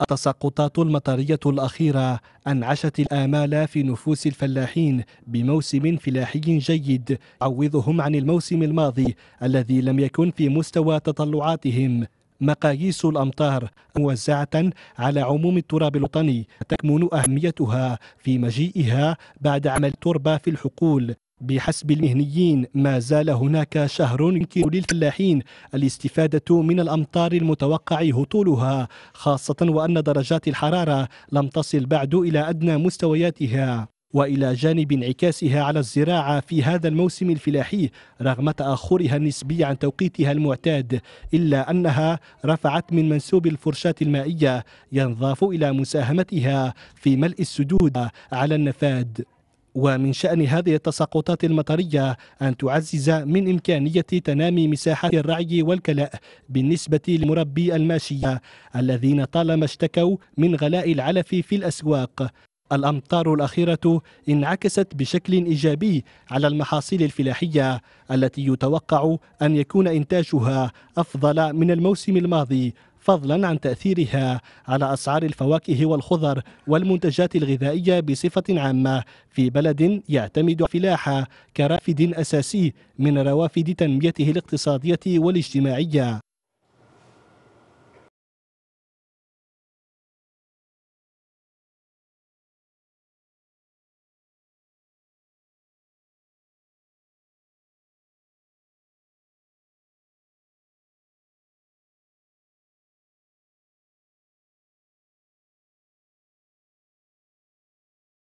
التساقطات المطرية الأخيرة أنعشت الآمال في نفوس الفلاحين بموسم فلاحي جيد عوضهم عن الموسم الماضي الذي لم يكن في مستوى تطلعاتهم مقاييس الأمطار موزعة على عموم التراب الوطني تكمن أهميتها في مجيئها بعد عمل تربة في الحقول بحسب المهنيين ما زال هناك شهر يمكن للفلاحين الاستفادة من الأمطار المتوقع هطولها خاصة وأن درجات الحرارة لم تصل بعد إلى أدنى مستوياتها والى جانب انعكاسها على الزراعه في هذا الموسم الفلاحي رغم تاخرها النسبي عن توقيتها المعتاد الا انها رفعت من منسوب الفرشات المائيه ينضاف الى مساهمتها في ملء السدود على النفاد ومن شأن هذه التساقطات المطرية أن تعزز من إمكانية تنامي مساحات الرعي والكلاء بالنسبة لمربي الماشية الذين طالما اشتكوا من غلاء العلف في الأسواق الأمطار الأخيرة انعكست بشكل إيجابي على المحاصيل الفلاحية التي يتوقع أن يكون إنتاجها أفضل من الموسم الماضي فضلا عن تأثيرها على أسعار الفواكه والخضر والمنتجات الغذائية بصفة عامة في بلد يعتمد فلاحة كرافد أساسي من روافد تنميته الاقتصادية والاجتماعية